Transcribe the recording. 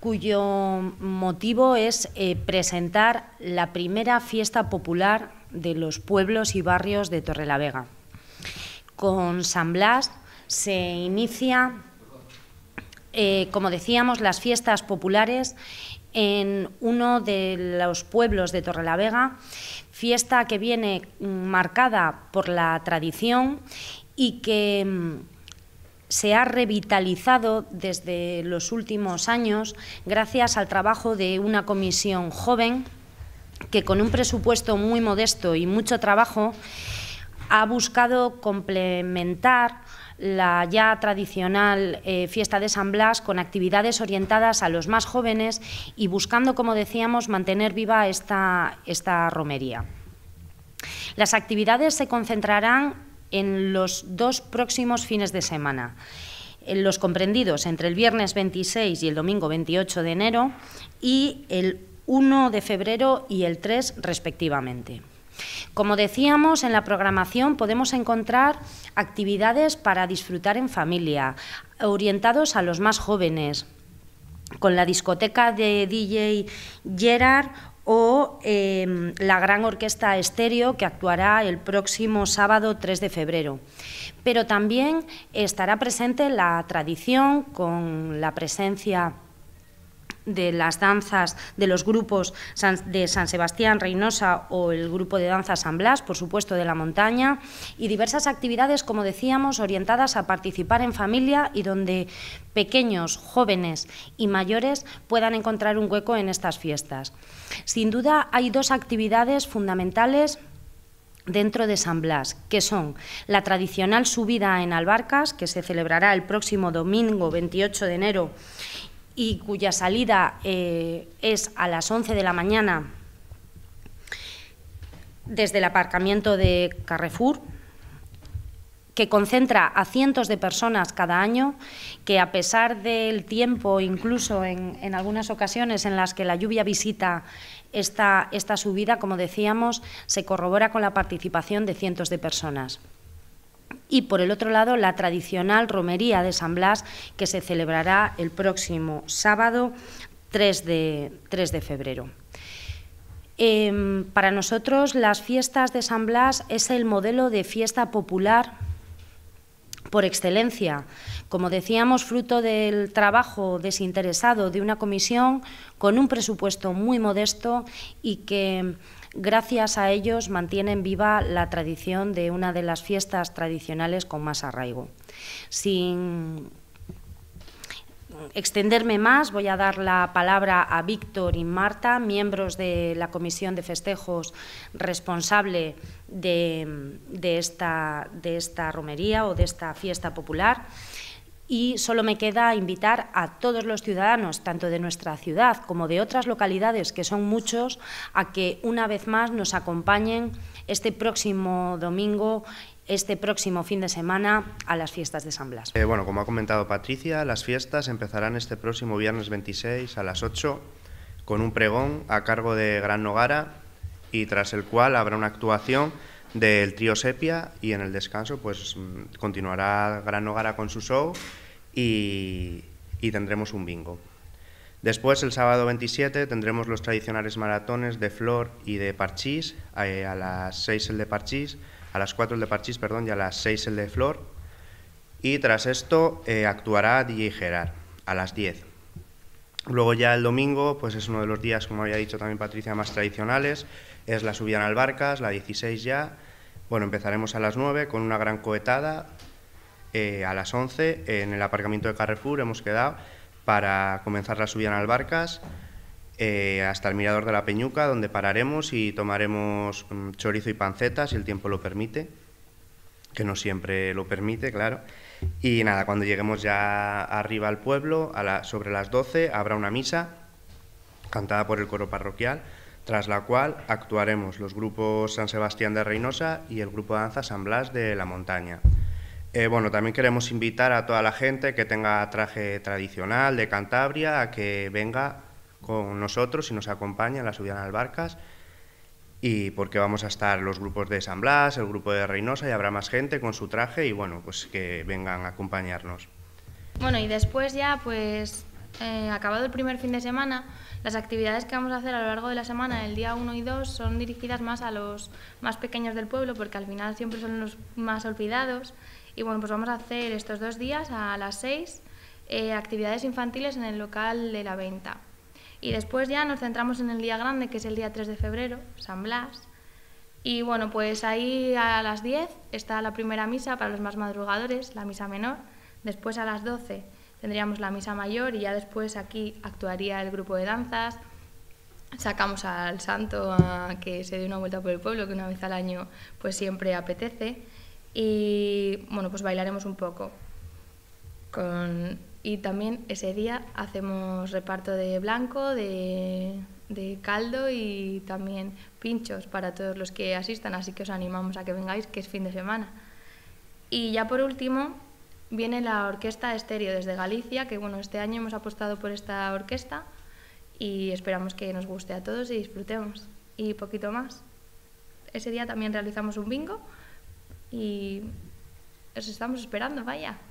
cuyo motivo es eh, presentar la primera fiesta popular de los pueblos y barrios de Torrelavega. Con San Blas se inicia, eh, como decíamos, las fiestas populares en uno de los pueblos de Torrelavega, fiesta que viene marcada por la tradición y que mm, se ha revitalizado desde los últimos años gracias al trabajo de una comisión joven que con un presupuesto muy modesto y mucho trabajo ha buscado complementar la ya tradicional eh, fiesta de San Blas con actividades orientadas a los más jóvenes y buscando, como decíamos, mantener viva esta, esta romería. Las actividades se concentrarán en los dos próximos fines de semana eh, los comprendidos entre el viernes 26 y el domingo 28 de enero y el 1 de febrero y el 3 respectivamente. Como decíamos, en la programación podemos encontrar actividades para disfrutar en familia, orientados a los más jóvenes, con la discoteca de DJ Gerard o em, la Gran Orquesta Estéreo que actuará el próximo sábado 3 de febrero. Pero también estará presente la tradición con la presencia de las danzas de los grupos de San Sebastián, Reynosa o el grupo de danza San Blas, por supuesto, de la montaña, y diversas actividades, como decíamos, orientadas a participar en familia y donde pequeños, jóvenes y mayores puedan encontrar un hueco en estas fiestas. Sin duda, hay dos actividades fundamentales dentro de San Blas, que son la tradicional subida en albarcas, que se celebrará el próximo domingo 28 de enero y cuya salida eh, es a las 11 de la mañana desde el aparcamiento de Carrefour, que concentra a cientos de personas cada año, que a pesar del tiempo, incluso en, algunas ocasiones en las que la lluvia visita esta subida, como decíamos, se corrobora con la participación de cientos de personas y por el otro lado la tradicional romería de San Blas que se celebrará el próximo sábado 3 de, de febrero. Em, para nosotros las fiestas de San Blas es el modelo de fiesta popular por excelencia, como decíamos, fruto del trabajo desinteresado de una comisión con un presupuesto muy modesto y que Gracias a ellos mantienen viva la tradición de una de las fiestas tradicionales con más arraigo. Sin extenderme más, voy a dar la palabra a Víctor y Marta, miembros de la Comisión de Festejos responsable de, de esta romería o de esta fiesta popular y solo me queda invitar a todos los ciudadanos, tanto de nuestra ciudad como de otras localidades, que son muchos, a que una vez más nos acompañen este próximo domingo este próximo fin de semana a las fiestas de San Blas. Eh, bueno, como ha comentado Patricia, las fiestas empezarán este próximo viernes 26 a las 8 con un pregón a cargo de Gran Nogara y tras el cual habrá una actuación del trío Sepia y en el descanso pues mm, continuará Gran Nogara con su show y, y tendremos un bingo. Después, el sábado 27, tendremos los tradicionales maratones de flor y de parchís. Eh, a, las 6 el de parchís, a las 4 el de parchís, perdón, y a las 6 el de flor. Y tras esto eh, actuará DJ Gerard a las 10. Luego ya el domingo, pues es uno de los días, como había dicho también Patricia, más tradicionales, es la subida en Albarcas, la 16 ya. Bueno, empezaremos a las 9 con una gran cohetada, eh, a las 11 en el aparcamiento de Carrefour hemos quedado para comenzar la subida en Albarcas eh, hasta el Mirador de la Peñuca, donde pararemos y tomaremos mm, chorizo y panceta, si el tiempo lo permite, que no siempre lo permite, claro. Y nada, cuando lleguemos ya arriba al pueblo, sobre las 12 habrá una misa cantada por el coro parroquial, tras la cual actuaremos los grupos San Sebastián de Reynosa y el grupo de danza San Blas de la Montaña. Eh, bueno, también queremos invitar a toda la gente que tenga traje tradicional de Cantabria a que venga con nosotros y nos acompañe en la subida a albarcas y porque vamos a estar los grupos de San Blas, el grupo de Reynosa y habrá más gente con su traje y bueno, pues que vengan a acompañarnos. Bueno, y después ya pues eh, acabado el primer fin de semana, las actividades que vamos a hacer a lo largo de la semana, el día 1 y 2, son dirigidas más a los más pequeños del pueblo porque al final siempre son los más olvidados y bueno, pues vamos a hacer estos dos días a las 6 eh, actividades infantiles en el local de la venta. Y después ya nos centramos en el día grande, que es el día 3 de febrero, San Blas. Y bueno, pues ahí a las 10 está la primera misa para los más madrugadores, la misa menor. Después a las 12 tendríamos la misa mayor y ya después aquí actuaría el grupo de danzas. Sacamos al santo a que se dé una vuelta por el pueblo, que una vez al año pues siempre apetece. Y bueno, pues bailaremos un poco con y también ese día hacemos reparto de blanco, de, caldo y también pinchos para todos los que asistan, así que os animamos a que vengáis, que es fin de semana. Y ya por último viene la Orquesta Estéreo desde Galicia, que bueno, este año hemos apostado por esta orquesta y esperamos que nos guste a todos y disfrutemos. Y poquito más. Ese día también realizamos un bingo y os estamos esperando, vaya.